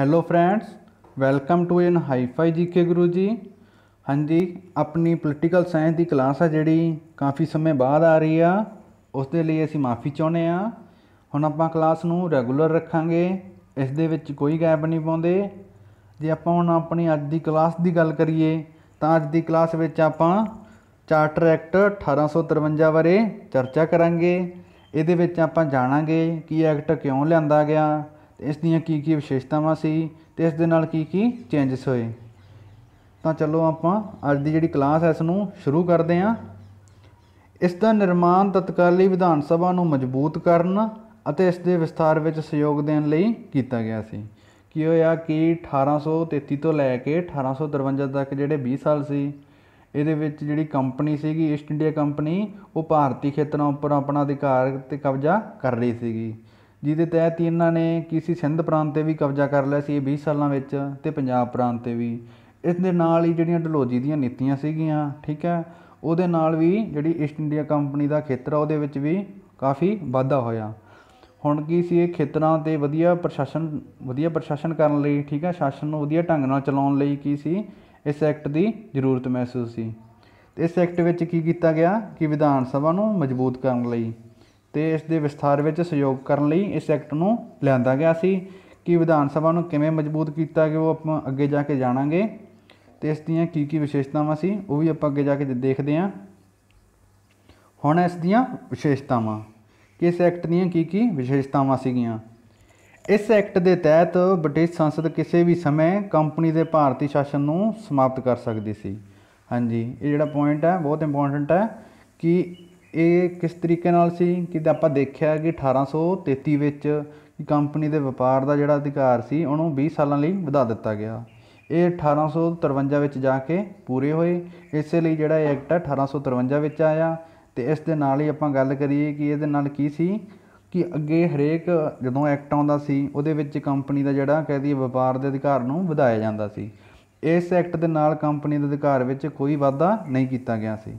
hello friends welcome to in hifi GK Guru ji ਹਾਂਜੀ ਆਪਣੀ political science ਦੀ class ਆ ਜਿਹੜੀ ਕਾਫੀ ਸਮੇਂ ਬਾਅਦ ਆ ਰਹੀ ਆ ਉਸ ਦੇ ਲਈ ਅਸੀਂ ਮਾਫੀ ਚਾਹੁੰਦੇ ਆ ਹੁਣ ਆਪਾਂ ਕਲਾਸ ਨੂੰ ਰੈਗੂਲਰ ਰੱਖਾਂਗੇ ਇਸ ਦੇ ਵਿੱਚ ਕੋਈ ਗੈਪ ਨਹੀਂ ਪਾਉਂਦੇ ਜੇ ਆਪਾਂ ਹੁਣ ਆਪਣੀ ਅੱਜ ਦੀ ਕਲਾਸ ਦੀ ਗੱਲ ਕਰੀਏ ਤਾਂ ਅੱਜ ਦੀ ਕਲਾਸ ਵਿੱਚ ਆਪਾਂ ਚਾਰਟਰ ਐਕਟ 1853 ਬਾਰੇ ਚਰਚਾ ਕਰਾਂਗੇ ਇਹਦੇ ਵਿੱਚ ਆਪਾਂ ਜਾਣਾਂਗੇ ਕਿ ਐਕਟ ਕਿਉਂ ਲਿਆਂਦਾ ਗਿਆ ਇਸ ਦੀਆਂ ਕੀ ਕੀ ਵਿਸ਼ੇਸ਼ਤਾਵਾਂ ਸੀ ਤੇ ਇਸ ਦੇ ਨਾਲ ਕੀ ਕੀ ਚੇਂਜਸ ਹੋਏ ਤਾਂ ਚਲੋ ਆਪਾਂ ਅੱਜ ਦੀ ਜਿਹੜੀ ਕਲਾਸ ਹੈ ਇਸ ਨੂੰ ਸ਼ੁਰੂ ਕਰਦੇ ਹਾਂ ਇਸ ਦਾ ਨਿਰਮਾਣ ਤਤਕਾਲੀ ਵਿਧਾਨ ਸਭਾ ਨੂੰ ਮਜ਼ਬੂਤ ਕਰਨ ਅਤੇ ਇਸ ਦੇ ਵਿਸਥਾਰ ਵਿੱਚ ਸਹਿਯੋਗ ਦੇਣ ਲਈ ਕੀਤਾ ਗਿਆ ਸੀ ਕੀ ਹੋਇਆ ਕਿ 1833 ਤੋਂ ਲੈ ਕੇ 1853 ਤੱਕ ਜਿਹੜੇ 20 ਸਾਲ ਸੀ ਇਹਦੇ ਵਿੱਚ ਜਿਹੜੀ ਕੰਪਨੀ ਸੀਗੀ ਈਸਟ ਇੰਡੀਆ ਕੰਪਨੀ ਉਹ ਭਾਰਤੀ ਖੇਤਰਾਂ ਉੱਪਰ ਆਪਣਾ ਅਧਿਕਾਰ ਤੇ ਕਬਜ਼ਾ ਕਰ ਰਹੀ ਸੀਗੀ ਜਿਹਦੇ ਤਹਿਤ ਇਹਨਾਂ ਨੇ ਕਿਸੇ ਸਿੰਧ ਪ੍ਰਾਂਤ 'ਤੇ ਵੀ ਕਬਜ਼ਾ ਕਰ ਲਿਆ ਸੀ ਇਹ 20 ਸਾਲਾਂ ਵਿੱਚ ਤੇ ਪੰਜਾਬ ਪ੍ਰਾਂਤ 'ਤੇ ਵੀ ਇਸ ਦੇ ਨਾਲ ਹੀ ਜਿਹੜੀਆਂ ਡਲੋਜੀ ਦੀਆਂ ਨੀਤੀਆਂ ਸੀਗੀਆਂ ਠੀਕ ਹੈ ਉਹਦੇ ਨਾਲ ਵੀ ਜਿਹੜੀ ਈਸਟ ਇੰਡੀਆ ਕੰਪਨੀ ਦਾ ਖੇਤਰ ਆ ਉਹਦੇ ਵਿੱਚ ਵੀ ਕਾਫੀ ਵਾਧਾ ਹੋਇਆ ਹੁਣ ਕੀ ਸੀ ਇਹ ਖੇਤਰਾਂ ਤੇ ਵਧੀਆ ਪ੍ਰਸ਼ਾਸਨ ਵਧੀਆ ਪ੍ਰਸ਼ਾਸਨ ਕਰਨ ਲਈ ਠੀਕ ਹੈ ਸ਼ਾਸਨ ਨੂੰ ਵਧੀਆ ਢੰਗ ਨਾਲ ਚਲਾਉਣ ਲਈ ਕੀ ਸੀ ਇਸ ਐਕਟ ਦੀ ਜ਼ਰੂਰਤ ਮਹਿਸੂਸ ਸੀ ਤੇ ਇਸ ਐਕਟ ਵਿੱਚ ਕੀ ਕੀਤਾ ਗਿਆ ਕਿ ਵਿਧਾਨ ਸਭਾ ਨੂੰ ਮਜ਼ਬੂਤ ਕਰਨ ਲਈ ਤੇ ਇਸ ਦੇ ਵਿਸਥਾਰ ਵਿੱਚ ਸਹਿਯੋਗ ਕਰਨ ਲਈ ਇਸ ਐਕਟ ਨੂੰ ਲਿਆਂਦਾ ਗਿਆ ਸੀ ਕਿ ਵਿਧਾਨ ਸਭਾ ਨੂੰ ਕਿਵੇਂ ਮਜ਼ਬੂਤ ਕੀਤਾ ਕਿ ਉਹ ਆਪਾਂ ਅੱਗੇ ਜਾ ਕੇ ਜਾਣਾਂਗੇ ਤੇ ਇਸ ਦੀਆਂ ਕੀ ਕੀ ਵਿਸ਼ੇਸ਼ਤਾਵਾਂ ਸੀ ਉਹ ਵੀ ਆਪਾਂ ਅੱਗੇ ਜਾ ਕੇ ਦੇਖਦੇ ਹਾਂ ਹੁਣ ਇਸ ਦੀਆਂ ਵਿਸ਼ੇਸ਼ਤਾਵਾਂ ਕਿ ਇਸ ਐਕਟ ਦੀਆਂ ਕੀ ਕੀ ਵਿਸ਼ੇਸ਼ਤਾਵਾਂ ਸੀਗੀਆਂ ਇਸ ਐਕਟ ਦੇ ਤਹਿਤ ਬ੍ਰਿਟਿਸ਼ ਸੰਸਦ ਕਿਸੇ ਵੀ ਸਮੇਂ ਕੰਪਨੀ ਦੇ ਭਾਰਤੀ ਸ਼ਾਸਨ ਨੂੰ ਸਮਾਪਤ ਕਰ ਸਕਦੀ ਸੀ ਹਾਂਜੀ ਇਹ ਜਿਹੜਾ ਪੁਆਇੰਟ ਹੈ ਬਹੁਤ ਇੰਪੋਰਟੈਂਟ ਹੈ ਕਿ ਇਹ ਕਿਸ ਤਰੀਕੇ ਨਾਲ ਸੀ ਕਿ ਆਪਾਂ ਦੇਖਿਆ ਕਿ 1833 ਵਿੱਚ ਕੰਪਨੀ ਦੇ ਵਪਾਰ ਦਾ ਜਿਹੜਾ ਅਧਿਕਾਰ ਸੀ ਉਹਨੂੰ 20 ਸਾਲਾਂ ਲਈ ਵਧਾ ਦਿੱਤਾ ਗਿਆ ਇਹ 1853 ਵਿੱਚ ਜਾ ਕੇ ਪੂਰੇ ਹੋਏ ਇਸੇ ਲਈ ਜਿਹੜਾ ਐਕਟ 1853 ਵਿੱਚ ਆਇਆ ਤੇ ਇਸ ਦੇ ਨਾਲ ਹੀ ਆਪਾਂ ਗੱਲ ਕਰੀਏ ਕਿ ਇਹਦੇ ਨਾਲ ਕੀ ਸੀ ਕਿ ਅੱਗੇ ਹਰੇਕ ਜਦੋਂ ਐਕਟ ਆਉਂਦਾ ਸੀ ਉਹਦੇ ਵਿੱਚ ਕੰਪਨੀ ਦਾ ਜਿਹੜਾ ਕਹਦੀ ਵਪਾਰ ਦੇ ਅਧਿਕਾਰ ਨੂੰ ਵਧਾਇਆ ਜਾਂਦਾ ਸੀ ਇਸ ਐਕਟ ਦੇ ਨਾਲ ਕੰਪਨੀ ਦੇ ਅਧਿਕਾਰ ਵਿੱਚ ਕੋਈ ਵਾਧਾ ਨਹੀਂ ਕੀਤਾ ਗਿਆ ਸੀ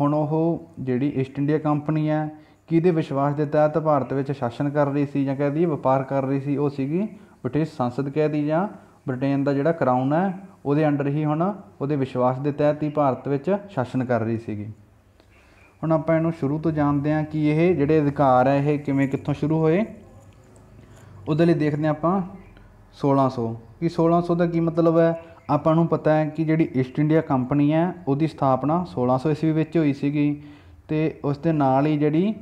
ਹੁਣ ਉਹ ਜਿਹੜੀ ਈਸਟ ਇੰਡੀਆ ਕੰਪਨੀ ਹੈ ਕਿਹਦੇ ਵਿਸ਼ਵਾਸ ਦੇ ਤਹਿਤ ਭਾਰਤ ਵਿੱਚ ਸ਼ਾਸਨ ਕਰ ਰਹੀ ਸੀ ਜਾਂ ਕਹਦੀ ਵਪਾਰ ਕਰ ਰਹੀ ਸੀ ਉਹ ਸੀਗੀ ਬ੍ਰਿਟਿਸ਼ ਸੰਸਦ ਕਹਦੀ ਜਾਂ ਬ੍ਰਿਟੇਨ ਦਾ ਜਿਹੜਾ ਕਰਾਊਨ ਹੈ ਉਹਦੇ ਅੰਡਰ ਹੀ ਹੁਣ ਉਹਦੇ ਵਿਸ਼ਵਾਸ ਦੇ ਤਹਿਤ ਹੀ ਭਾਰਤ ਵਿੱਚ ਸ਼ਾਸਨ ਕਰ ਰਹੀ ਸੀਗੀ ਹੁਣ ਆਪਾਂ ਇਹਨੂੰ ਸ਼ੁਰੂ ਤੋਂ ਜਾਣਦੇ ਹਾਂ ਕਿ ਇਹ ਜਿਹੜੇ ਅਧਿਕਾਰ ਹੈ ਇਹ ਕਿਵੇਂ ਕਿੱਥੋਂ ਸ਼ੁਰੂ ਹੋਏ ਉਹਦੇ ਲਈ ਦੇਖਦੇ ਆਪਾਂ 1600 ਕਿ 1600 ਦਾ ਕੀ ਮਤਲਬ ਹੈ ਆਪਾਂ ਨੂੰ ਪਤਾ ਹੈ ਕਿ ਜਿਹੜੀ ਈਸਟ ਇੰਡੀਆ ਕੰਪਨੀ ਹੈ ਉਹਦੀ ਸਥਾਪਨਾ 1600 ਈਸਵੀ ਵਿੱਚ ਹੋਈ ਸੀਗੀ ਤੇ ਉਸ ਦੇ ਨਾਲ ਹੀ ਜਿਹੜੀ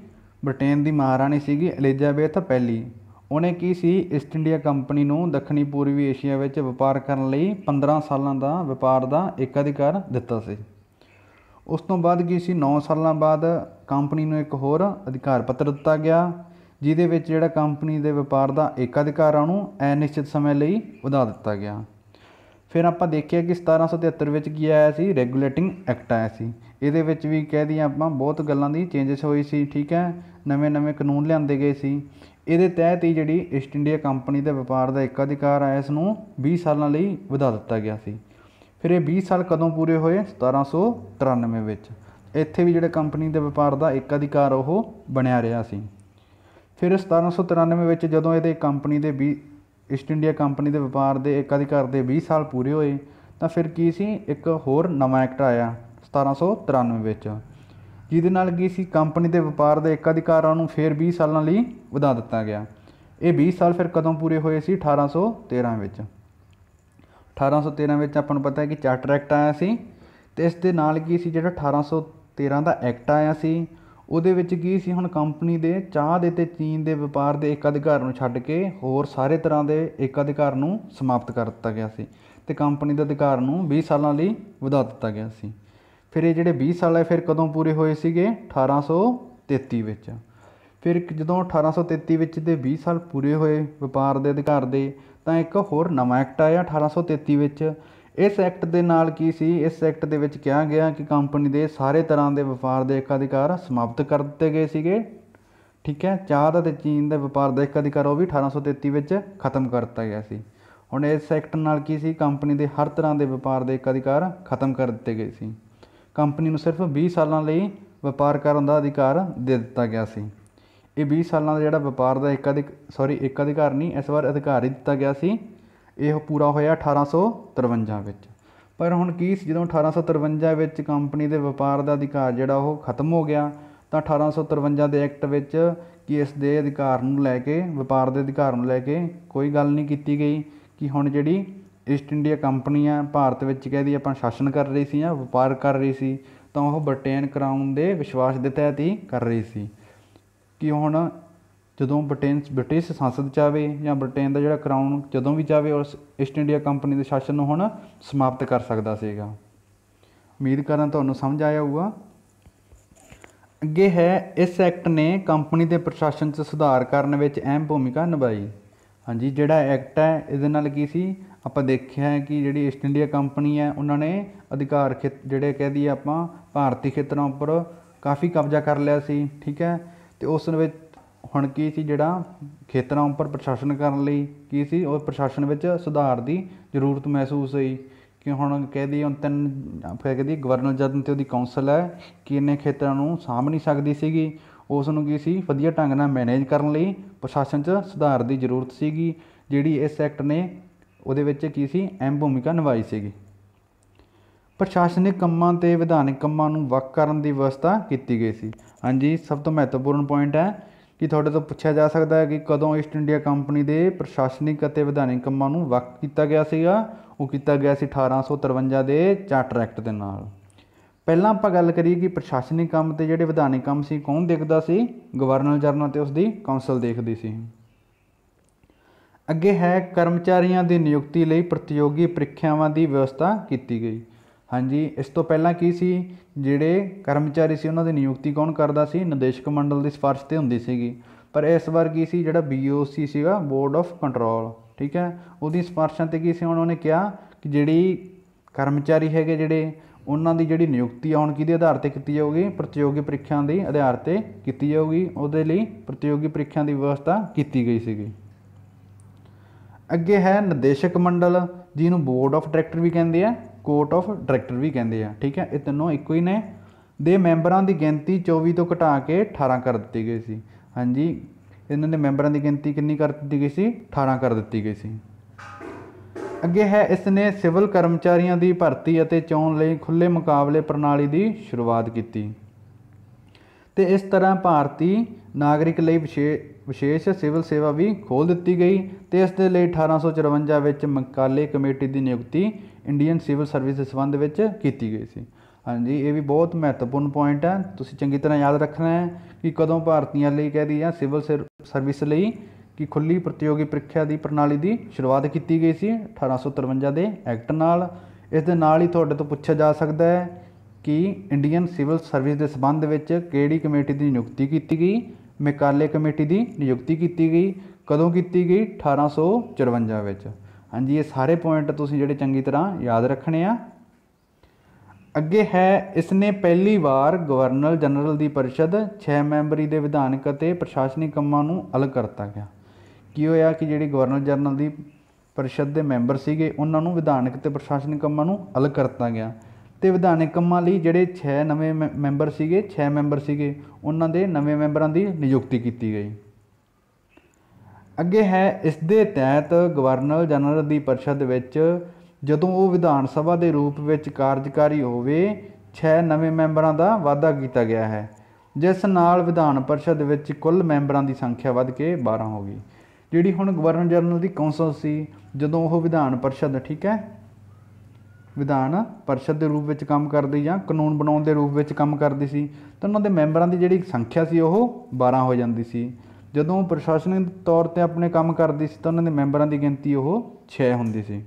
ਬ੍ਰਿਟੇਨ ਦੀ ਮਹਾਰਾਣੀ ਸੀਗੀ ਐਲਿਜ਼ਾਬੇਥ ਪਹਿਲੀ ਉਹਨੇ ਕੀ ਸੀ ਈਸਟ ਇੰਡੀਆ ਕੰਪਨੀ ਨੂੰ ਦੱਖਣੀ ਪੂਰਬੀ ਏਸ਼ੀਆ ਵਿੱਚ ਵਪਾਰ ਕਰਨ ਲਈ 15 ਸਾਲਾਂ ਦਾ ਵਪਾਰ ਦਾ ਅਧਿਕਾਰ ਦਿੱਤਾ ਸੀ ਉਸ ਤੋਂ ਬਾਅਦ ਕੀ ਸੀ 9 ਸਾਲਾਂ ਬਾਅਦ ਕੰਪਨੀ ਨੂੰ ਇੱਕ ਹੋਰ ਅਧਿਕਾਰ ਪੱਤਰ ਦਿੱਤਾ ਗਿਆ ਜਿਹਦੇ ਵਿੱਚ ਜਿਹੜਾ ਕੰਪਨੀ ਦੇ ਵਪਾਰ ਦਾ ਏਕਾਧਿਕਾਰ ਆ ਉਹਨੂੰ ਅਨਿਸ਼ਚਿਤ ਸਮੇਂ ਲਈ ਵਧਾ ਦਿੱਤਾ ਗਿਆ ਫਿਰ ਆਪਾਂ ਦੇਖਿਆ ਕਿ 1773 ਵਿੱਚ ਕੀ ਆਇਆ ਸੀ ਰੈਗੂਲੇਟਿੰਗ ਐਕਟ ਆਇਆ ਸੀ ਇਹਦੇ ਵਿੱਚ ਵੀ ਕਹਿ ਦਈਏ ਆਪਾਂ ਬਹੁਤ ਗੱਲਾਂ ਦੀ ਚੇਂਜਸ ਹੋਈ ਸੀ ਠੀਕ ਹੈ ਨਵੇਂ ਨਵੇਂ ਕਾਨੂੰਨ ਲਿਆਂਦੇ ਗਏ ਸੀ ਇਹਦੇ ਤਹਿਤ ਹੀ ਜਿਹੜੀ ਈਸਟ ਇੰਡੀਆ ਕੰਪਨੀ ਦੇ ਵਪਾਰ ਦਾ ਇੱਕ ਅਧਿਕਾਰ ਆਇਆ ਇਸ ਨੂੰ 20 ਸਾਲਾਂ ਲਈ ਵਧਾ ਦਿੱਤਾ ਗਿਆ ਸੀ ਫਿਰ ਇਹ 20 ਸਾਲ ਕਦੋਂ ਪੂਰੇ ਹੋਏ 1793 ਵਿੱਚ ਇੱਥੇ ਵੀ ਜਿਹੜਾ ਕੰਪਨੀ ਦੇ ਵਪਾਰ ਦਾ ਇੱਕ ਅਧਿਕਾਰ ਉਹ ਬਣਿਆ ਰਿਹਾ ਸੀ ਫਿਰ 1793 ਵਿੱਚ ਜਦੋਂ ਇਹਦੇ ਕੰਪਨੀ ਦੇ ਈਸਟ ਇੰਡੀਆ ਕੰਪਨੀ ਦੇ ਵਪਾਰ ਦੇ ਅਧਿਕਾਰ ਦੇ 20 ਸਾਲ ਪੂਰੇ ਹੋਏ ਤਾਂ ਫਿਰ ਕੀ ਸੀ ਇੱਕ ਹੋਰ ਨਵਾਂ ਐਕਟ ਆਇਆ 1793 ਵਿੱਚ ਜਿਹਦੇ ਨਾਲ ਕੀ ਸੀ ਕੰਪਨੀ ਦੇ ਵਪਾਰ ਦੇ ਅਧਿਕਾਰਾਂ ਨੂੰ ਫਿਰ 20 ਸਾਲਾਂ ਲਈ ਵਧਾ ਦਿੱਤਾ ਗਿਆ ਇਹ 20 ਸਾਲ ਫਿਰ ਕਦੋਂ ਪੂਰੇ ਹੋਏ ਸੀ 1813 ਵਿੱਚ 1813 ਵਿੱਚ ਆਪਾਂ ਨੂੰ ਪਤਾ ਹੈ ਕਿ ਚਾਰਟਰ ਐਕਟ ਆਇਆ ਸੀ ਤੇ ਇਸ ਦੇ ਨਾਲ ਕੀ ਸੀ ਜਿਹੜਾ 1813 ਦਾ ਐਕਟ ਆਇਆ ਸੀ ਉਹਦੇ ਵਿੱਚ ਕੀ ਸੀ ਹੁਣ ਕੰਪਨੀ ਦੇ ਚਾਹ ਦੇ ਤੇ ਚੀਨ ਦੇ ਵਪਾਰ ਦੇ ਇੱਕ ਅਧਿਕਾਰ ਨੂੰ ਛੱਡ ਕੇ ਹੋਰ ਸਾਰੇ ਤਰ੍ਹਾਂ ਦੇ ਇੱਕ ਅਧਿਕਾਰ ਨੂੰ ਸਮਾਪਤ ਕਰ ਦਿੱਤਾ ਗਿਆ ਸੀ ਤੇ ਕੰਪਨੀ ਦੇ ਅਧਿਕਾਰ ਨੂੰ 20 ਸਾਲਾਂ ਲਈ ਵਧਾ ਦਿੱਤਾ ਗਿਆ ਸੀ ਫਿਰ ਇਹ ਜਿਹੜੇ 20 ਸਾਲ ਹੈ ਫਿਰ ਕਦੋਂ ਪੂਰੇ ਹੋਏ ਸੀਗੇ 1833 ਵਿੱਚ ਫਿਰ ਜਦੋਂ 1833 ਵਿੱਚ ਦੇ 20 ਸਾਲ ਪੂਰੇ ਹੋਏ ਵਪਾਰ ਦੇ ਅਧਿਕਾਰ ਦੇ ਤਾਂ ਇੱਕ ਹੋਰ ਨਵਾਂ ਐਕਟ ਆਇਆ 1833 ਵਿੱਚ ਇਸ ਐਕਟ ਦੇ ਨਾਲ ਕੀ ਸੀ ਇਸ ਐਕਟ ਦੇ ਵਿੱਚ ਕਿਹਾ ਗਿਆ ਕਿ ਕੰਪਨੀ ਦੇ ਸਾਰੇ ਤਰ੍ਹਾਂ ਦੇ ਵਪਾਰ ਦੇ ਅਧਿਕਾਰ ਸਮਾਪਤ ਕਰ ਦਿੱਤੇ ਗਏ ਸੀਗੇ ਠੀਕ ਹੈ ਚਾਹ ਦਾ ਤੇ ਚੀਨ ਦਾ ਵਪਾਰ ਦੇ ਅਧਿਕਾਰ ਉਹ ਵੀ 1833 ਵਿੱਚ ਖਤਮ ਕਰ ਦਿੱਤਾ ਗਿਆ ਸੀ ਹੁਣ ਇਸ ਐਕਟ ਨਾਲ ਕੀ ਸੀ ਕੰਪਨੀ ਦੇ ਹਰ ਤਰ੍ਹਾਂ ਦੇ ਵਪਾਰ ਦੇ ਅਧਿਕਾਰ ਖਤਮ ਕਰ ਦਿੱਤੇ ਗਏ ਸੀ ਕੰਪਨੀ ਨੂੰ ਸਿਰਫ 20 ਸਾਲਾਂ ਲਈ ਵਪਾਰ ਕਰਨ ਦਾ ਅਧਿਕਾਰ ਦੇ ਦਿੱਤਾ ਗਿਆ ਸੀ ਇਹ 20 ਸਾਲਾਂ ਦਾ ਜਿਹੜਾ ਵਪਾਰ ਦਾ ਇੱਕ ਅਧਿਕ ਸੌਰੀ ਇੱਕ ਅਧਿਕਾਰ ਨਹੀਂ ਇਸ ਵਾਰ ਅਧਿਕਾਰ ਹੀ ਦਿੱਤਾ ਗਿਆ ਸੀ ਇਹ ਪੂਰਾ ਹੋਇਆ 1853 ਵਿੱਚ ਪਰ ਹੁਣ ਕੀ ਸੀ ਜਦੋਂ 1853 ਵਿੱਚ ਕੰਪਨੀ ਦੇ ਵਪਾਰ ਦਾ ਅਧਿਕਾਰ ਜਿਹੜਾ ਉਹ ਖਤਮ ਹੋ ਗਿਆ ਤਾਂ 1853 ਦੇ ਐਕਟ ਵਿੱਚ ਕਿ ਇਸ ਦੇ ਅਧਿਕਾਰ ਨੂੰ ਲੈ ਕੇ ਵਪਾਰ ਦੇ ਅਧਿਕਾਰ ਨੂੰ ਲੈ ਕੇ ਕੋਈ ਗੱਲ ਨਹੀਂ ਕੀਤੀ ਗਈ ਕਿ ਹੁਣ ਜਿਹੜੀ ਈਸਟ ਇੰਡੀਆ ਕੰਪਨੀ ਆ ਭਾਰਤ ਵਿੱਚ ਕਹਦੀ ਆਪਾਂ ਸ਼ਾਸਨ ਕਰ ਰਹੀ ਸੀ ਜਾਂ ਵਪਾਰ ਕਰ ਰਹੀ ਸੀ ਤਾਂ ਉਹ ਬ੍ਰਿਟੇਨ ਕਰਾਉਣ ਦੇ ਵਿਸ਼ਵਾਸ ਦੇ ਤਹਿਤ ਹੀ ਕਰ ਰਹੀ ਸੀ ਕਿ ਹੁਣ ਜਦੋਂ ਬ੍ਰਿਟੇਨ ਬ੍ਰਿਟਿਸ਼ ਸੰਸਦ ਚ ਆਵੇ ਜਾਂ ਬ੍ਰਿਟੇਨ ਦਾ ਜਿਹੜਾ ਕਰਾਊਨ ਜਦੋਂ ਵੀ ਚਾਵੇ ਉਸ ਈਸਟ ਇੰਡੀਆ ਕੰਪਨੀ ਦੇ ਸ਼ਾਸਨ ਨੂੰ ਹੁਣ ਸਮਾਪਤ ਕਰ ਸਕਦਾ ਸੀਗਾ ਉਮੀਦ ਕਰਾਂ ਤੁਹਾਨੂੰ ਸਮਝ ਆਇਆ ਹੋਊਗਾ ਅੱਗੇ ਹੈ ਇਸ ਐਕਟ ਨੇ ਕੰਪਨੀ ਦੇ ਪ੍ਰਸ਼ਾਸਨ 'ਚ ਸੁਧਾਰ ਕਰਨ ਵਿੱਚ ਅਹਿਮ ਭੂਮਿਕਾ ਨਿਭਾਈ ਹਾਂਜੀ ਜਿਹੜਾ ਐਕਟ ਹੈ ਇਹਦੇ ਨਾਲ ਕੀ ਸੀ ਆਪਾਂ ਦੇਖਿਆ ਹੈ ਕਿ ਜਿਹੜੀ ਈਸਟ ਇੰਡੀਆ ਕੰਪਨੀ ਹੈ ਉਹਨਾਂ ਨੇ ਅਧਿਕਾਰ ਜਿਹੜੇ ਕਹਿ ਦਈਏ ਆਪਾਂ ਭਾਰਤੀ ਖੇਤਰਾਂ ਉੱਪਰ ਕਾਫੀ ਕਬਜ਼ਾ ਕਰ ਲਿਆ ਸੀ ਠੀਕ ਹੈ ਤੇ ਉਸ ਵਿੱਚ ਹੁਣ ਕੀ ਸੀ ਜਿਹੜਾ ਖੇਤਰਾਂ ਉੱਪਰ ਪ੍ਰਸ਼ਾਸਨ ਕਰਨ ਲਈ ਕੀ ਸੀ ਉਹ ਪ੍ਰਸ਼ਾਸਨ ਵਿੱਚ ਸੁਧਾਰ ਦੀ ਜ਼ਰੂਰਤ ਮਹਿਸੂਸ ਹੋਈ ਕਿ ਹੁਣ ਕਹਿ ਹੁਣ ਤਿੰਨ ਫਿਰ ਕਹਦੀ ਗਵਰਨਰ ਜਦ ਤੇ ਉਹਦੀ ਕੌਂਸਲ ਹੈ ਕਿ ਇਹਨੇ ਖੇਤਰਾਂ ਨੂੰ ਸਾਂਭ ਨਹੀਂ ਸਕਦੀ ਸੀਗੀ ਉਸ ਨੂੰ ਕੀ ਸੀ ਵਧੀਆ ਢੰਗ ਨਾਲ ਮੈਨੇਜ ਕਰਨ ਲਈ ਪ੍ਰਸ਼ਾਸਨ 'ਚ ਸੁਧਾਰ ਦੀ ਜ਼ਰੂਰਤ ਸੀਗੀ ਜਿਹੜੀ ਇਸ ਐਕਟ ਨੇ ਉਹਦੇ ਵਿੱਚ ਕੀ ਸੀ ਐਮ ਭੂਮਿਕਾ ਨਿਭਾਈ ਸੀਗੀ ਪ੍ਰਸ਼ਾਸਨਿਕ ਕੰਮਾਂ ਤੇ ਵਿਧਾਨਿਕ ਕੰਮਾਂ ਨੂੰ ਵੱਖ ਕਰਨ ਦੀ ਵਿਵਸਥਾ ਕੀਤੀ ਗਈ ਸੀ ਹਾਂਜੀ ਸਭ ਤੋਂ ਮਹੱਤਵਪੂਰਨ ਪੁਆਇੰਟ ਹੈ ਕੀ ਤੁਹਾਡੇ ਤੋਂ ਪੁੱਛਿਆ ਜਾ ਸਕਦਾ ਹੈ ਕਿ ਕਦੋਂ ਈਸਟ ਇੰਡੀਆ ਕੰਪਨੀ ਦੇ ਪ੍ਰਸ਼ਾਸਨਿਕ ਅਤੇ ਵਿਧਾਨਿਕ ਕੰਮਾਂ ਨੂੰ ਵੱਖ ਕੀਤਾ ਗਿਆ ਸੀਗਾ ਉਹ ਕੀਤਾ ਗਿਆ ਸੀ 1853 ਦੇ ਚਾਰਟਰ ਐਕਟ ਦੇ ਨਾਲ ਪਹਿਲਾਂ ਆਪਾਂ ਗੱਲ ਕਰੀਏ ਕਿ ਪ੍ਰਸ਼ਾਸਨਿਕ ਕੰਮ ਤੇ ਜਿਹੜੇ ਵਿਧਾਨਿਕ ਕੰਮ ਸੀ ਕੌਣ ਦੇਖਦਾ ਸੀ ਗਵਰਨਰ ਜਨਰਲ ਤੇ ਉਸ ਦੀ ਕਾਉਂਸਲ ਦੇਖਦੀ ਸੀ ਅੱਗੇ ਹੈ ਕਰਮਚਾਰੀਆਂ ਦੀ ਨਿਯੁਕਤੀ ਲਈ ਪ੍ਰਤੀਯੋਗੀ ਪ੍ਰੀਖਿਆਵਾਂ ਦੀ ਵਿਵਸਥਾ ਕੀਤੀ ਗਈ ਹਾਂਜੀ ਇਸ ਤੋਂ ਪਹਿਲਾਂ ਕੀ ਸੀ ਜਿਹੜੇ ਕਰਮਚਾਰੀ ਸੀ ਉਹਨਾਂ ਦੀ ਨਿਯੁਕਤੀ ਕੌਣ ਕਰਦਾ ਸੀ ਨਿਰਦੇਸ਼ਕ ਮੰਡਲ ਦੀ ਸਿਫਾਰਿਸ਼ 'ਤੇ ਹੁੰਦੀ ਸੀਗੀ ਪਰ ਇਸ ਵਾਰ ਕੀ ਸੀ ਜਿਹੜਾ ਬੀਓਸੀ ਸੀਗਾ ਬੋਰਡ ਆਫ ਕੰਟਰੋਲ ਠੀਕ ਹੈ ਉਹਦੀ ਸਿਫਾਰਿਸ਼ਾਂ 'ਤੇ ਕੀ ਸੀ ਉਹਨਾਂ ਨੇ ਕਿਹਾ ਕਿ ਜਿਹੜੀ ਕਰਮਚਾਰੀ ਹੈਗੇ ਜਿਹੜੇ ਉਹਨਾਂ ਦੀ ਜਿਹੜੀ ਨਿਯੁਕਤੀ ਆਉਣ ਕਿਹਦੇ ਆਧਾਰ ਤੇ ਕੀਤੀ ਜਾਊਗੀ ਪ੍ਰਤੀਯੋਗੀ ਪ੍ਰੀਖਿਆਵਾਂ ਦੇ ਆਧਾਰ ਤੇ ਕੀਤੀ ਜਾਊਗੀ ਉਹਦੇ ਲਈ ਪ੍ਰਤੀਯੋਗੀ ਪ੍ਰੀਖਿਆਵਾਂ ਦੀ ਵਿਵਸਥਾ ਕੀਤੀ ਗਈ ਸੀਗੀ ਅੱਗੇ ਹੈ ਨਿਰਦੇਸ਼ਕ ਮੰਡਲ ਜਿਹਨੂੰ ਬੋਰਡ ਆਫ ਡਾਇਰੈਕਟਰ ਵੀ ਕਹਿੰਦੇ ਆ ਕੋਰਟ ਆਫ ਡਾਇਰੈਕਟਰ ਵੀ ਕਹਿੰਦੇ ਆ ਠੀਕ ਹੈ ਇਹ ਤਿੰਨੋਂ ਇੱਕੋ ਹੀ ਨੇ ਦੇ ਮੈਂਬਰਾਂ ਦੀ ਗਿਣਤੀ 24 ਤੋਂ ਘਟਾ ਕੇ 18 ਕਰ ਦਿੱਤੀ ਗਈ ਸੀ ਹਾਂਜੀ ਇਹਨਾਂ ਦੇ ਮੈਂਬਰਾਂ ਦੀ ਗਿਣਤੀ ਕਿੰਨੀ ਕਰ ਦਿੱਤੀ ਗਈ ਸੀ 18 ਕਰ ਦਿੱਤੀ ਗਈ ਸੀ ਅੱਗੇ ਹੈ ਇਸ ਨੇ ਸਿਵਲ ਕਰਮਚਾਰੀਆਂ ਦੀ ਭਰਤੀ ਅਤੇ ਚੋਣ ਲਈ ਖੁੱਲੇ ਮੁਕਾਬਲੇ ਪ੍ਰਣਾਲੀ ਦੀ ਸ਼ੁਰੂਆਤ ਕੀਤੀ ਤੇ ਇਸ ਤਰ੍ਹਾਂ ਭਾਰਤੀ ਨਾਗਰਿਕ ਲਈ ਵਿਸ਼ੇਸ਼ ਸਿਵਲ ਸੇਵਾ ਵੀ ਖੋਲ ਦਿੱਤੀ ਗਈ ਤੇ ਇਸ ਦੇ ਲਈ 1854 ਵਿੱਚ ਮੰਕਾਲੇ ਕਮੇਟੀ ਦੀ ਨਿਯੁਕਤੀ ਇੰਡੀਅਨ ਸਿਵਲ ਸਰਵਿਸ ਦੇ ਸੰਬੰਧ ਵਿੱਚ ਕੀਤੀ ਗਈ ਸੀ ਹਾਂਜੀ ਇਹ ਵੀ ਬਹੁਤ ਮਹੱਤਵਪੂਰਨ ਪੁਆਇੰਟ ਹੈ ਤੁਸੀਂ ਚੰਗੀ ਤਰ੍ਹਾਂ ਯਾਦ ਰੱਖਣਾ ਹੈ ਕਿ ਕਦੋਂ ਭਾਰਤੀਆਂ ਲਈ ਕਹਿ ਜਾਂ ਸਿਵਲ ਸਰਵਿਸ ਲਈ ਕਿ ਖੁੱਲੀ ਪ੍ਰਤੀਯੋਗੀ ਪ੍ਰੀਖਿਆ ਦੀ ਪ੍ਰਣਾਲੀ ਦੀ ਸ਼ੁਰੂਆਤ ਕੀਤੀ ਗਈ ਸੀ 1853 ਦੇ ਐਕਟ ਨਾਲ ਇਸ ਦੇ ਨਾਲ ਹੀ ਤੁਹਾਡੇ ਤੋਂ ਪੁੱਛਿਆ ਜਾ ਸਕਦਾ ਹੈ ਕਿ ਇੰਡੀਅਨ ਸਿਵਲ ਸਰਵਿਸ ਦੇ ਸੰਬੰਧ ਵਿੱਚ ਕਿਹੜੀ ਕਮੇਟੀ ਦੀ ਨਿਯੁਕਤੀ ਕੀਤੀ ਗਈ ਮਕਾਲੇ ਕਮੇਟੀ ਦੀ ਨਿਯੁਕਤੀ ਕੀਤੀ ਗਈ ਕਦੋਂ ਕੀਤੀ ਗਈ 1854 ਵਿੱਚ ਹਾਂਜੀ ਇਹ ਸਾਰੇ ਪੁਆਇੰਟ ਤੁਸੀਂ ਜਿਹੜੇ ਚੰਗੀ ਤਰ੍ਹਾਂ ਯਾਦ ਰੱਖਣੇ ਆ ਅੱਗੇ ਹੈ ਇਸ ਨੇ ਪਹਿਲੀ ਵਾਰ ਗਵਰਨਰ ਜਨਰਲ ਦੀ ਪਰਿਸ਼ਦ 6 ਮੈਂਬਰੀ ਦੇ ਵਿਧਾਨਕ ਅਤੇ ਪ੍ਰਸ਼ਾਸਨਿਕ ਕੰਮਾਂ ਨੂੰ ਅਲੱਗ ਕਰਤਾ ਗਿਆ ਕੀ ਹੋਇਆ ਕਿ ਜਿਹੜੀ ਗਵਰਨਰ ਜਨਰਲ ਦੀ ਪਰਿਸ਼ਦ ਦੇ ਮੈਂਬਰ ਸੀਗੇ ਉਹਨਾਂ ਨੂੰ ਵਿਧਾਨਕ ਤੇ ਪ੍ਰਸ਼ਾਸਨਿਕ ਕੰਮਾਂ ਨੂੰ ਅਲੱਗ ਕਰਤਾ ਗਿਆ ਤੇ ਵਿਧਾਨਕ ਕੰਮਾਂ ਲਈ ਜਿਹੜੇ 6 ਨਵੇਂ ਮੈਂਬਰ ਸੀਗੇ 6 ਮੈਂਬਰ ਸੀਗੇ ਉਹਨਾਂ ਦੇ ਨਵੇਂ ਮੈਂਬਰਾਂ ਦੀ ਨਿਯੁਕਤੀ ਕੀਤੀ ਗਈ ਅੱਗੇ ਹੈ ਇਸ ਦੇ ਤਹਿਤ ਗਵਰਨਰ ਜਨਰਲ ਦੀ ਪਰਿਸ਼ਦ ਵਿੱਚ ਜਦੋਂ ਉਹ ਵਿਧਾਨ ਸਭਾ ਦੇ ਰੂਪ ਵਿੱਚ ਕਾਰਜਕਾਰੀ ਹੋਵੇ 6 ਨਵੇਂ ਮੈਂਬਰਾਂ ਦਾ ਵਾਅਦਾ ਕੀਤਾ ਗਿਆ ਹੈ ਜਿਸ ਨਾਲ ਵਿਧਾਨ ਪਰਿਸ਼ਦ ਵਿੱਚ ਕੁੱਲ ਮੈਂਬਰਾਂ ਦੀ ਸੰਖਿਆ ਵੱਧ ਕੇ 12 ਹੋ ਗਈ ਜਿਹੜੀ ਹੁਣ ਗਵਰਨਰ ਜਨਰਲ ਦੀ ਕੌਂਸਲ ਸੀ ਜਦੋਂ ਉਹ ਵਿਧਾਨ ਪਰਿਸ਼ਦ ਠੀਕ ਹੈ ਵਿਧਾਨ ਪਰਿਸ਼ਦ ਦੇ ਰੂਪ ਵਿੱਚ ਕੰਮ ਕਰਦੀ ਜਾਂ ਕਾਨੂੰਨ ਬਣਾਉਣ ਦੇ ਰੂਪ ਵਿੱਚ ਕੰਮ ਕਰਦੀ ਸੀ ਤਾਂ ਉਹਨਾਂ ਦੇ ਮੈਂਬਰਾਂ ਦੀ ਜਿਹੜੀ ਸੰਖਿਆ ਸੀ ਉਹ 12 ਹੋ ਜਾਂਦੀ ਸੀ ਜਦੋਂ ਪ੍ਰਸ਼ਾਸਨਿਕ ਤੌਰ ਤੇ ਆਪਣੇ ਕੰਮ ਕਰਦੀ ਸੀ ਤਾਂ ਉਹਨਾਂ ਦੇ ਮੈਂਬਰਾਂ ਦੀ ਗਿਣਤੀ ਉਹ 6 ਹੁੰਦੀ ਸੀ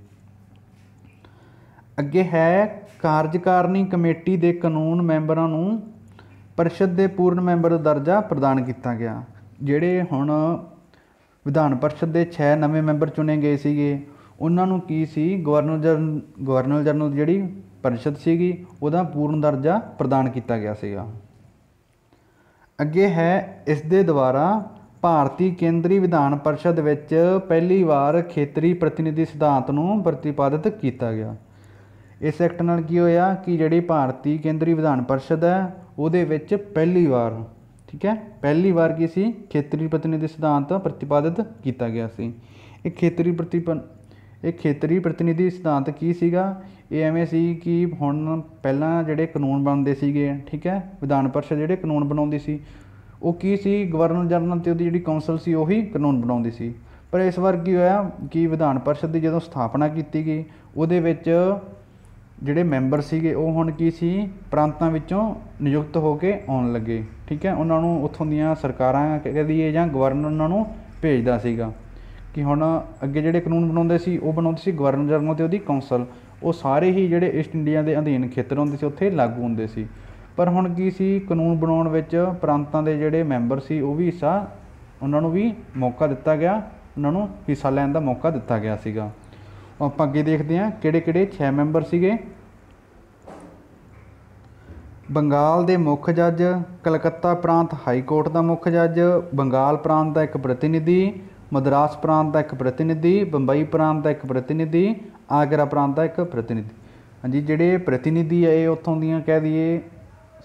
ਅੱਗੇ ਹੈ ਕਾਰਜਕਾਰਨੀ ਕਮੇਟੀ ਦੇ ਕਾਨੂੰਨ ਮੈਂਬਰਾਂ ਨੂੰ ਪਰਿਸ਼ਦ ਦੇ ਪੂਰਨ ਮੈਂਬਰ ਦਾ ਦਰਜਾ ਪ੍ਰਦਾਨ ਕੀਤਾ ਗਿਆ ਜਿਹੜੇ ਹੁਣ ਵਿਧਾਨ ਪਰਿਸ਼ਦ ਦੇ 6 ਨਵੇਂ ਮੈਂਬਰ ਚੁਣੇ ਗਏ ਸੀਗੇ ਉਹਨਾਂ ਨੂੰ ਕੀ ਸੀ ਗਵਰਨਰ ਜਨ ਗਵਰਨਰ ਜਨਰਲ ਦੀ ਜਿਹੜੀ ਪਰਿਸ਼ਦ ਸੀਗੀ ਉਹਦਾ ਪੂਰਨ ਦਰਜਾ ਪ੍ਰਦਾਨ ਕੀਤਾ ਗਿਆ ਸੀਗਾ ਅੱਗੇ ਹੈ ਇਸ ਦੇ ਦੁਆਰਾ ਭਾਰਤੀ ਕੇਂਦਰੀ ਵਿਧਾਨ ਪਰਿਸ਼ਦ ਵਿੱਚ ਪਹਿਲੀ ਵਾਰ ਖੇਤਰੀ ਪ੍ਰਤੀਨਿਧੀ ਸਿਧਾਂਤ ਨੂੰ ਪ੍ਰਤੀਪਾਦਿਤ ਕੀਤਾ ਗਿਆ ਇਸ ਐਕਟ ਨਾਲ ਕੀ ਹੋਇਆ ਕਿ ਜਿਹੜੀ ਭਾਰਤੀ ਕੇਂਦਰੀ ਵਿਧਾਨ ਪਰਿਸ਼ਦ ਹੈ ਉਹਦੇ ਵਿੱਚ ਪਹਿਲੀ ਵਾਰ ਠੀਕ ਹੈ ਪਹਿਲੀ ਵਾਰ ਕੀ ਸੀ ਖੇਤਰੀ ਪ੍ਰਤੀਨਿਧੀ ਸਿਧਾਂਤ ਪ੍ਰਤੀਪਾਦਿਤ ਕੀਤਾ ਗਿਆ ਸੀ ਇਹ ਖੇਤਰੀ ਪ੍ਰਤੀਪਨ ਇਹ ਖੇਤਰੀ ਪ੍ਰਤੀਨਿਧੀ ਸਿਧਾਂਤ ਕੀ ਸੀਗਾ ਇਹ ਐਵੇਂ ਸੀ ਕਿ ਹੁਣ ਪਹਿਲਾਂ ਜਿਹੜੇ ਕਾਨੂੰਨ ਬਣਦੇ ਸੀਗੇ ਠੀਕ ਹੈ ਵਿਧਾਨ ਪਰਿਸ਼ਦ ਜਿਹੜੇ ਕਾਨੂੰਨ ਬਣਾਉਂਦੀ ਸੀ ਉਹ ਕੀ ਸੀ ਗਵਰਨਰ ਜਨਰਲ ਤੇ ਉਹਦੀ ਜਿਹੜੀ ਕੌਂਸਲ ਸੀ ਉਹੀ ਕਾਨੂੰਨ ਬਣਾਉਂਦੀ ਸੀ ਪਰ ਇਸ ਵਾਰ ਕੀ ਹੋਇਆ ਕਿ ਵਿਧਾਨ ਪਰਿਸ਼ਦ ਦੀ ਜਦੋਂ ਸਥਾਪਨਾ ਕੀਤੀ ਗਈ ਉਹਦੇ ਵਿੱਚ ਜਿਹੜੇ ਮੈਂਬਰ ਸੀਗੇ ਉਹ ਹੁਣ ਕੀ ਸੀ ਪ੍ਰਾਂਤਾਂ ਵਿੱਚੋਂ ਨਿਯੁਕਤ ਹੋ ਕੇ ਆਉਣ ਲੱਗੇ ਠੀਕ ਹੈ ਉਹਨਾਂ ਨੂੰ ਉੱਥੋਂ ਦੀਆਂ ਸਰਕਾਰਾਂ ਕਹਿੰਦੀ ਇਹ ਜਾਂ ਗਵਰਨਰ ਉਹਨਾਂ ਨੂੰ ਭੇਜਦਾ ਸੀਗਾ ਕਿ ਹੁਣ ਅੱਗੇ ਜਿਹੜੇ ਕਾਨੂੰਨ ਬਣਾਉਂਦੇ ਸੀ ਉਹ ਬਣਾਉਂਦੇ ਸੀ ਗਵਰਨਰ ਜਨਰਲ ਤੇ ਉਹਦੀ ਕੌਂਸਲ ਉਹ ਸਾਰੇ ਹੀ ਜਿਹੜੇ ਈਸਟ ਇੰਡੀਆ ਦੇ ਅਧੀਨ ਖੇਤਰ ਹੁੰਦੇ ਸੀ ਉੱਥੇ ਲਾਗੂ ਹੁੰਦੇ ਸੀ ਪਰ ਹੁਣ ਕੀ ਸੀ ਕਾਨੂੰਨ ਬਣਾਉਣ ਵਿੱਚ ਪ੍ਰਾਂਤਾਂ ਦੇ ਜਿਹੜੇ ਮੈਂਬਰ ਸੀ ਉਹ ਵੀ ਹਿੱਸਾ ਉਹਨਾਂ ਨੂੰ ਵੀ ਮੌਕਾ ਦਿੱਤਾ ਗਿਆ ਉਹਨਾਂ ਨੂੰ ਹਿੱਸਾ ਲੈਣ ਦਾ ਮੌਕਾ ਦਿੱਤਾ ਗਿਆ ਸੀਗਾ ਆਪਾਂ ਅੱਗੇ ਦੇਖਦੇ ਹਾਂ ਕਿਹੜੇ-ਕਿਹੜੇ 6 ਮੈਂਬਰ ਸੀਗੇ ਬੰਗਾਲ ਦੇ ਮੁੱਖ ਜੱਜ ਕਲਕੱਤਾ ਪ੍ਰਾਂਤ ਹਾਈ ਕੋਰਟ ਦਾ ਮੁੱਖ ਜੱਜ ਬੰਗਾਲ ਪ੍ਰਾਂਤ ਦਾ ਇੱਕ ਪ੍ਰਤੀਨਿਧੀ ਮਦਰਾਸ ਪ੍ਰਾਂਤ ਦਾ ਇੱਕ ਪ੍ਰਤੀਨਿਧੀ ਬੰਬਈ ਪ੍ਰਾਂਤ ਦਾ ਇੱਕ ਪ੍ਰਤੀਨਿਧੀ ਆਗਰਾ ਪ੍ਰਾਂਤ ਦਾ ਇੱਕ ਪ੍ਰਤੀਨਿਧੀ ਹਾਂਜੀ ਜਿਹੜੇ ਪ੍ਰਤੀਨਿਧੀ ਆ ਇਹ ਉੱਥੋਂ ਦੀਆਂ ਕਹਿ ਦਈਏ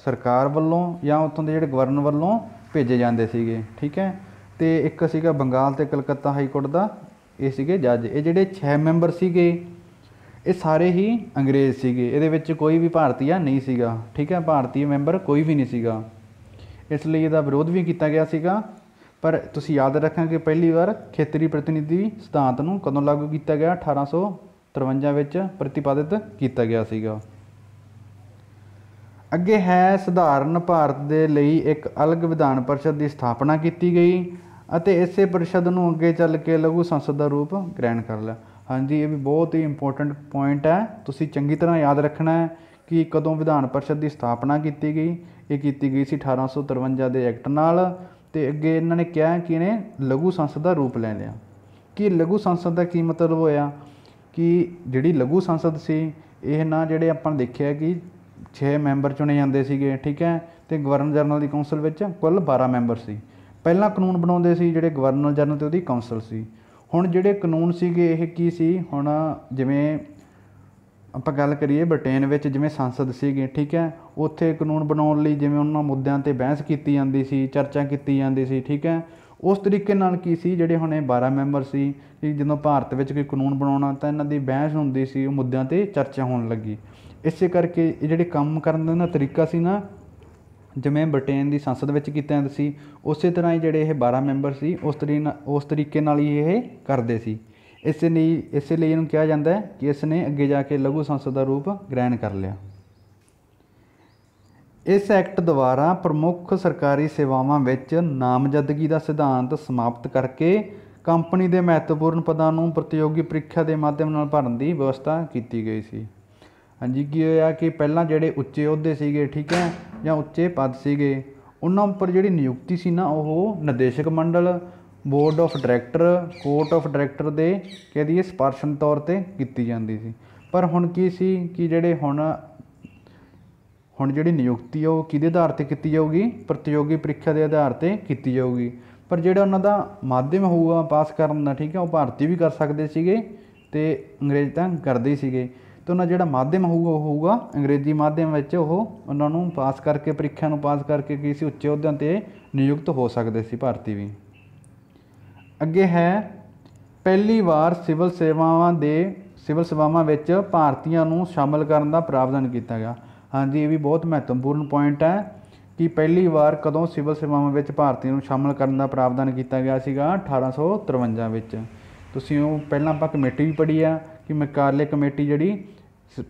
ਸਰਕਾਰ ਵੱਲੋਂ ਜਾਂ ਉੱਥੋਂ ਦੇ ਜਿਹੜੇ ਗਵਰਨਰ ਵੱਲੋਂ ਭੇਜੇ ਜਾਂਦੇ ਸੀਗੇ ਠੀਕ ਹੈ ਤੇ ਇੱਕ ਸੀਗਾ ਬੰਗਾਲ ਤੇ ਕਲਕੱਤਾ ਹਾਈ ਕੋਰਟ ਦਾ ਇਹ ਸੀਗੇ ਜੱਜ ਇਹ ਜਿਹੜੇ 6 ਮੈਂਬਰ ਸੀਗੇ ਇਹ ਸਾਰੇ ਹੀ ਅੰਗਰੇਜ਼ ਸੀਗੇ ਇਹਦੇ ਵਿੱਚ ਕੋਈ ਵੀ ਭਾਰਤੀਆ ਨਹੀਂ ਸੀਗਾ ਠੀਕ ਹੈ ਭਾਰਤੀ ਮੈਂਬਰ ਕੋਈ ਵੀ ਨਹੀਂ ਸੀਗਾ ਇਸ ਲਈ ਇਹਦਾ ਵਿਰੋਧ ਵੀ ਕੀਤਾ ਗਿਆ ਸੀਗਾ ਪਰ ਤੁਸੀਂ ਯਾਦ ਰੱਖਣਾ ਕਿ ਪਹਿਲੀ ਵਾਰ ਖੇਤਰੀ ਪ੍ਰਤੀਨਿਧੀ ਸਿਧਾਂਤ ਨੂੰ ਕਦੋਂ ਲਾਗੂ ਕੀਤਾ ਗਿਆ 1853 ਵਿੱਚ ਪ੍ਰਤੀਪਾਦਿਤ ਕੀਤਾ ਗਿਆ ਸੀਗਾ ਅੱਗੇ ਹੈ ਸਧਾਰਨ ਭਾਰਤ ਦੇ ਲਈ ਇੱਕ ਅਲੱਗ ਵਿਧਾਨ ਪਰਿਸ਼ਦ ਦੀ ਸਥਾਪਨਾ ਕੀਤੀ ਗਈ ਅਤੇ ਇਸੇ ਪਰਿਸ਼ਦ ਨੂੰ ਅੱਗੇ ਚੱਲ ਕੇ ਲਘੂ ਸੰਸਦ ਦਾ ਰੂਪ ਗ੍ਰਹਿਣ ਕਰ ਲਿਆ ਹਾਂਜੀ ਇਹ ਵੀ ਬਹੁਤ ਹੀ ਇੰਪੋਰਟੈਂਟ ਪੁਆਇੰਟ ਹੈ ਤੁਸੀਂ ਚੰਗੀ ਤਰ੍ਹਾਂ ਯਾਦ ਰੱਖਣਾ ਹੈ ਕਿ ਕਦੋਂ ਵਿਧਾਨ ਪਰਿਸ਼ਦ ਦੀ ਸਥਾਪਨਾ ਕੀਤੀ ਗਈ ਇਹ ਕੀਤੀ ਗਈ ਸੀ 1853 ਦੇ ਐਕਟ ਨਾਲ ਤੇ ਅੱਗੇ ਇਹਨਾਂ ਨੇ ਕਿਹਾ ਕਿ ਇਹਨੇ ਲਘੂ ਸੰਸਦ ਦਾ ਰੂਪ ਲੈ ਲਿਆ ਕਿ ਲਘੂ ਸੰਸਦ ਦਾ ਕੀ ਮਤਲਬ ਹੋਇਆ ਕਿ ਜਿਹੜੀ ਲਘੂ ਸੰਸਦ ਸੀ ਇਹ ਨਾ ਜਿਹੜੇ ਆਪਾਂ ਦੇਖਿਆ ਕਿ 6 ਮੈਂਬਰ ਚੁਣੇ ਜਾਂਦੇ ਸੀਗੇ ਠੀਕ ਹੈ ਤੇ ਗਵਰਨਰ ਜਨਰਲ ਦੀ ਕੌਂਸਲ ਵਿੱਚ ਕੁੱਲ 12 ਮੈਂਬਰ ਸੀ ਪਹਿਲਾਂ ਕਾਨੂੰਨ ਬਣਾਉਂਦੇ ਸੀ ਜਿਹੜੇ ਗਵਰਨਰ ਜਨਰਲ ਤੇ ਉਹਦੀ ਕੌਂਸਲ ਸੀ ਹੁਣ ਜਿਹੜੇ ਕਾਨੂੰਨ ਸੀਗੇ ਇਹ ਕੀ ਸੀ ਹੁਣ ਜਿਵੇਂ ਆਪਾਂ ਗੱਲ ਕਰੀਏ ਬ੍ਰਿਟੇਨ ਵਿੱਚ ਜਿਵੇਂ ਸੰਸਦ ਸੀਗੀ ਠੀਕ ਹੈ ਉੱਥੇ ਕਾਨੂੰਨ ਬਣਾਉਣ ਲਈ ਜਿਵੇਂ ਉਹਨਾਂ ਮੁੱਦਿਆਂ ਤੇ ਬਹਿਸ ਕੀਤੀ ਜਾਂਦੀ ਸੀ ਚਰਚਾ ਕੀਤੀ ਜਾਂਦੀ ਸੀ ਠੀਕ ਹੈ ਉਸ ਤਰੀਕੇ ਨਾਲ ਕੀ ਸੀ ਜਿਹੜੇ ਹੁਣ ਇਹ 12 ਮੈਂਬਰ ਸੀ ਕਿ ਜਦੋਂ ਭਾਰਤ ਵਿੱਚ ਕੋਈ ਕਾਨੂੰਨ ਬਣਾਉਣਾ ਤਾਂ ਇਹਨਾਂ ਦੀ ਬਹਿਸ ਹੁੰਦੀ ਸੀ ਉਹ ਮੁੱਦਿਆਂ ਤੇ ਚਰਚਾ ਹੋਣ ਲੱਗੀ ਇਸੇ ਕਰਕੇ ਇਹ ਜਿਹੜੇ ਕੰਮ ਕਰਨ ਦਾ ਨਾ ਤਰੀਕਾ ਸੀ ਨਾ ਜਿਵੇਂ ਬ੍ਰਿਟੇਨ ਦੀ ਸੰਸਦ ਵਿੱਚ ਕੀਤਾ ਜਾਂਦਾ ਸੀ ਉਸੇ ਤਰ੍ਹਾਂ ਹੀ ਜਿਹੜੇ ਇਹ 12 ਮੈਂਬਰ ਸੀ ਉਸ ਤਰੀਕੇ ਉਸ ਤਰੀਕੇ ਨਾਲ ਹੀ ਇਹ ਕਰਦੇ ਸੀ ਇਸੇ ਲਈ ਇਸੇ ਲਈ ਇਹਨੂੰ ਕਿਹਾ ਜਾਂਦਾ ਹੈ ਕਿ ਇਸ ਨੇ ਅੱਗੇ ਜਾ ਕੇ ਲਘੂ ਸੰਸਦ ਦਾ ਰੂਪ ਗ੍ਰਹਿਣ ਕਰ ਲਿਆ ਇਸ ਐਕਟ ਦੁਆਰਾ ਪ੍ਰਮੁੱਖ ਸਰਕਾਰੀ ਸੇਵਾਵਾਂ ਵਿੱਚ ਨਾਮਜ਼ਦਗੀ ਦਾ ਸਿਧਾਂਤ ਸਮਾਪਤ ਕਰਕੇ ਕੰਪਨੀ ਦੇ ਮਹੱਤਵਪੂਰਨ ਪਦਾਂ ਨੂੰ ਪ੍ਰਤੀਯੋਗੀ ਪ੍ਰੀਖਿਆ ਦੇ ਮਾਧਿਅਮ ਨਾਲ ਭਰਨ ਦੀ ਵਿਵਸਥਾ ਕੀਤੀ ਗਈ ਸੀ ਹਾਂਜੀ ਕੀ ਹੋਇਆ ਕਿ ਪਹਿਲਾਂ ਜਿਹੜੇ ਉੱਚੇ ਅਹੁਦੇ ਸੀਗੇ ਠੀਕ ਹੈ ਜਾਂ ਉੱਚੇ ਪਦ ਸੀਗੇ ਉਹਨਾਂ ਉੱਪਰ ਜਿਹੜੀ ਨਿਯੁਕਤੀ ਸੀ ਨਾ ਉਹ ਨਿਰਦੇਸ਼ਕ ਮੰਡਲ board of director court of director ਦੇ ਇਹ ਸਪਾਰਸ਼ਨ ਤੌਰ ਤੇ ਕੀਤੀ ਜਾਂਦੀ ਸੀ ਪਰ ਹੁਣ ਕੀ ਸੀ ਕਿ ਜਿਹੜੇ ਹੁਣ ਹੁਣ ਜਿਹੜੀ ਨਿਯੁਕਤੀ ਉਹ ਕਿਹਦੇ ਆਧਾਰ ਤੇ ਕੀਤੀ ਜਾਊਗੀ ਪ੍ਰਤੀਯੋਗੀ ਪ੍ਰੀਖਿਆ ਦੇ ਆਧਾਰ ਤੇ ਕੀਤੀ ਜਾਊਗੀ ਪਰ ਜਿਹੜਾ ਉਹਨਾਂ ਦਾ ਮਾਧਿਅਮ ਹੋਊਗਾ ਪਾਸ ਕਰਨ ਦਾ ਠੀਕ ਹੈ ਉਹ ਭਾਰਤੀ ਵੀ ਕਰ ਸਕਦੇ ਸੀਗੇ ਤੇ ਅੰਗਰੇਜ਼ ਤਾਂ ਕਰਦੇ ਸੀਗੇ ਤੇ ਉਹਨਾਂ ਜਿਹੜਾ ਮਾਧਿਅਮ ਹੋਊਗਾ ਉਹ ਹੋਊਗਾ ਅੰਗਰੇਜ਼ੀ ਮਾਧਿਅਮ ਵਿੱਚ ਉਹ ਉਹਨਾਂ ਨੂੰ ਪਾਸ ਕਰਕੇ ਪ੍ਰੀਖਿਆ ਨੂੰ ਪਾਸ ਕਰਕੇ ਕਿਸੇ ਉੱਚੇ ਅਹੁਦਿਆਂ ਤੇ ਨਿਯੁਕਤ ਹੋ ਸਕਦੇ ਸੀ ਭਾਰਤੀ ਵੀ ਅੱਗੇ ਹੈ ਪਹਿਲੀ ਵਾਰ ਸਿਵਲ ਸੇਵਾਵਾਂ ਦੇ ਸਿਵਲ ਸੇਵਾਵਾਂ ਵਿੱਚ ਭਾਰਤੀਆਂ ਨੂੰ ਸ਼ਾਮਲ ਕਰਨ ਦਾ ਪ੍ਰਾਵਧਾਨ ਕੀਤਾ ਗਿਆ ਹਾਂਜੀ ਇਹ ਵੀ ਬਹੁਤ ਮਹੱਤਵਪੂਰਨ ਪੁਆਇੰਟ ਹੈ ਕਿ ਪਹਿਲੀ ਵਾਰ ਕਦੋਂ ਸਿਵਲ ਸੇਵਾਵਾਂ ਵਿੱਚ ਭਾਰਤੀਆਂ ਨੂੰ ਸ਼ਾਮਲ ਕਰਨ ਦਾ ਪ੍ਰਾਵਧਾਨ ਕੀਤਾ ਗਿਆ ਸੀਗਾ 1853 ਵਿੱਚ ਤੁਸੀਂ ਉਹ ਪਹਿਲਾਂ ਆਪਾਂ ਕਮੇਟੀ ਵੀ ਪੜ੍ਹੀ ਆ ਕਿ ਮਕਾਰਲੇ ਕਮੇਟੀ ਜਿਹੜੀ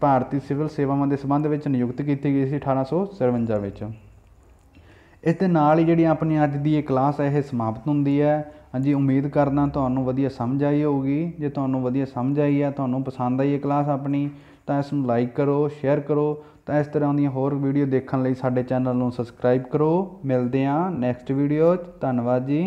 ਭਾਰਤੀ ਸਿਵਲ ਸੇਵਾਵਾਂ ਦੇ ਸੰਬੰਧ ਵਿੱਚ ਨਿਯੁਕਤ ਕੀਤੀ ਗਈ ਸੀ 1853 ਵਿੱਚ ਇਸ ਦੇ ਨਾਲ ਹੀ ਜਿਹੜੀ ਆਪਣੀ ਅੱਜ ਦੀ ਇਹ ਕਲਾਸ ਹੈ ਇਹ ਸਮਾਪਤ ਹੁੰਦੀ ਹੈ ਹਾਂਜੀ ਉਮੀਦ ਕਰਦਾ ਤੁਹਾਨੂੰ ਵਧੀਆ ਸਮਝ ਆਈ ਹੋਊਗੀ ਜੇ ਤੁਹਾਨੂੰ ਵਧੀਆ ਸਮਝ ਆਈ ਹੈ ਤੁਹਾਨੂੰ ਪਸੰਦ ਆਈ ਇਹ ਕਲਾਸ ਆਪਣੀ ਤਾਂ ਇਸ ਨੂੰ ਲਾਈਕ ਕਰੋ ਸ਼ੇਅਰ ਕਰੋ ਤਾਂ ਇਸ ਤਰ੍ਹਾਂ ਦੀਆਂ ਹੋਰ ਵੀਡੀਓ ਦੇਖਣ ਲਈ ਸਾਡੇ ਚੈਨਲ ਨੂੰ ਸਬਸਕ੍ਰਾਈਬ ਕਰੋ ਮਿਲਦੇ ਹਾਂ ਨੈਕਸਟ ਵੀਡੀਓ 'ਚ ਧੰਨਵਾਦ ਜੀ